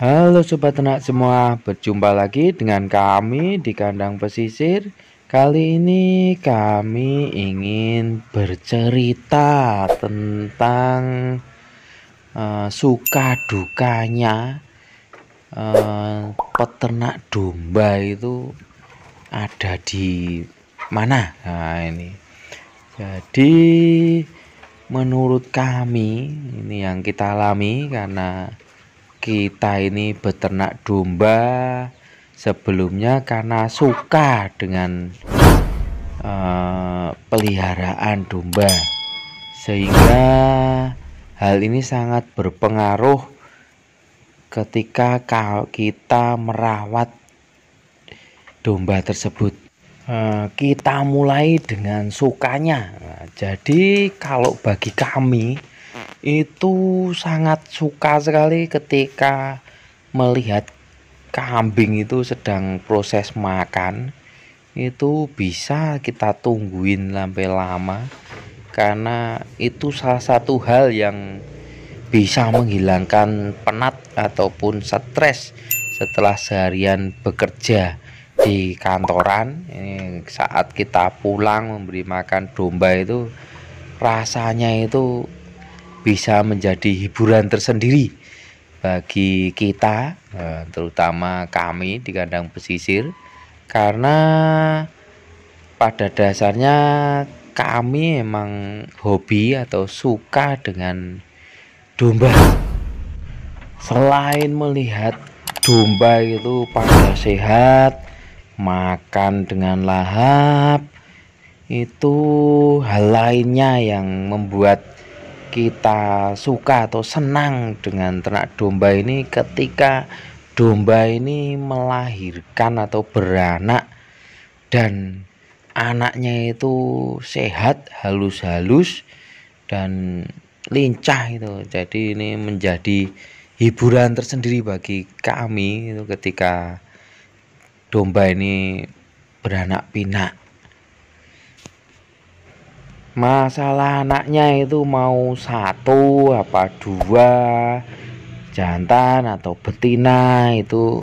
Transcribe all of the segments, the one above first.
Halo sobat ternak semua, berjumpa lagi dengan kami di kandang pesisir. Kali ini kami ingin bercerita tentang uh, suka dukanya uh, peternak domba itu ada di mana? Nah, ini. Jadi menurut kami ini yang kita alami karena kita ini beternak domba sebelumnya karena suka dengan uh, peliharaan domba sehingga hal ini sangat berpengaruh ketika kita merawat domba tersebut uh, kita mulai dengan sukanya nah, jadi kalau bagi kami itu sangat suka sekali ketika melihat kambing itu sedang proses makan itu bisa kita tungguin sampai lama karena itu salah satu hal yang bisa menghilangkan penat ataupun stres setelah seharian bekerja di kantoran saat kita pulang memberi makan domba itu rasanya itu bisa menjadi hiburan tersendiri bagi kita eh, terutama kami di kandang pesisir karena pada dasarnya kami emang hobi atau suka dengan domba selain melihat domba itu pada sehat makan dengan lahap itu hal lainnya yang membuat kita suka atau senang dengan ternak domba ini ketika domba ini melahirkan atau beranak dan anaknya itu sehat halus-halus dan lincah itu jadi ini menjadi hiburan tersendiri bagi kami itu ketika domba ini beranak pinak masalah anaknya itu mau satu apa dua jantan atau betina itu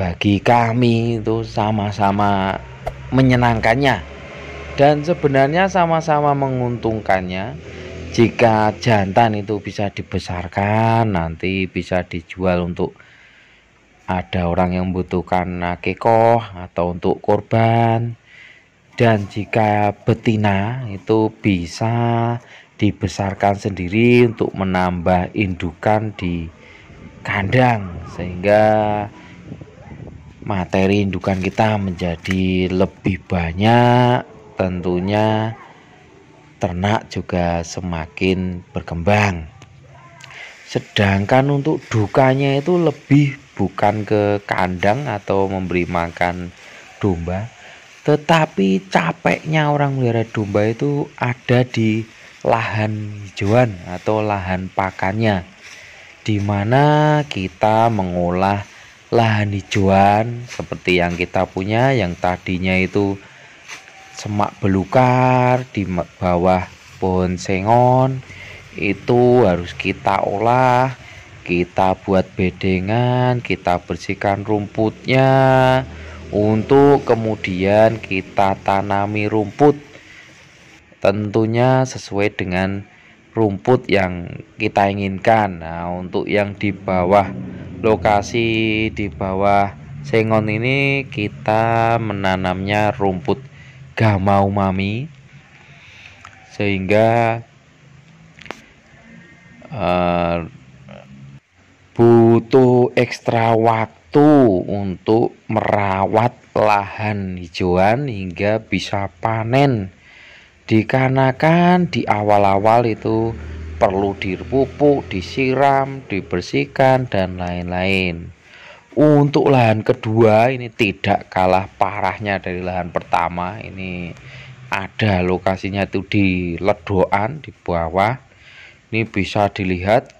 bagi kami itu sama-sama menyenangkannya dan sebenarnya sama-sama menguntungkannya jika jantan itu bisa dibesarkan nanti bisa dijual untuk ada orang yang membutuhkan kekoh atau untuk korban dan jika betina itu bisa dibesarkan sendiri untuk menambah indukan di kandang sehingga materi indukan kita menjadi lebih banyak tentunya ternak juga semakin berkembang sedangkan untuk dukanya itu lebih bukan ke kandang atau memberi makan domba tetapi capeknya orang melihara domba itu ada di lahan hijauan atau lahan pakannya. Di mana kita mengolah lahan hijauan seperti yang kita punya yang tadinya itu semak belukar di bawah pohon sengon itu harus kita olah kita buat bedengan kita bersihkan rumputnya untuk kemudian kita tanami rumput tentunya sesuai dengan rumput yang kita inginkan nah untuk yang di bawah lokasi di bawah sengon ini kita menanamnya rumput gamau mami sehingga uh, butuh ekstra waktu waktu untuk merawat lahan hijauan hingga bisa panen dikarenakan di awal-awal itu perlu dipupuk, disiram, dibersihkan dan lain-lain. Untuk lahan kedua ini tidak kalah parahnya dari lahan pertama. Ini ada lokasinya itu di ledoan di bawah. Ini bisa dilihat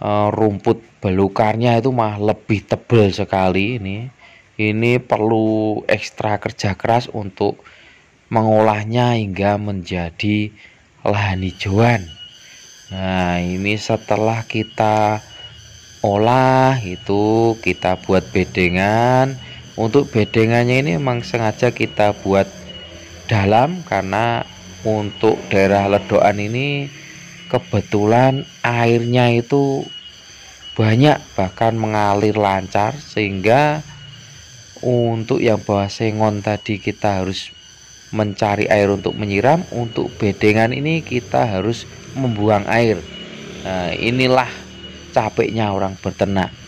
Eh, rumput belukarnya itu mah lebih tebal sekali ini ini perlu ekstra kerja keras untuk mengolahnya hingga menjadi lahan hijauan nah ini setelah kita olah itu kita buat bedengan untuk bedengannya ini memang sengaja kita buat dalam karena untuk daerah ledoan ini kebetulan airnya itu banyak bahkan mengalir lancar sehingga untuk yang bawah sengon tadi kita harus mencari air untuk menyiram untuk bedengan ini kita harus membuang air nah, inilah capeknya orang bertenak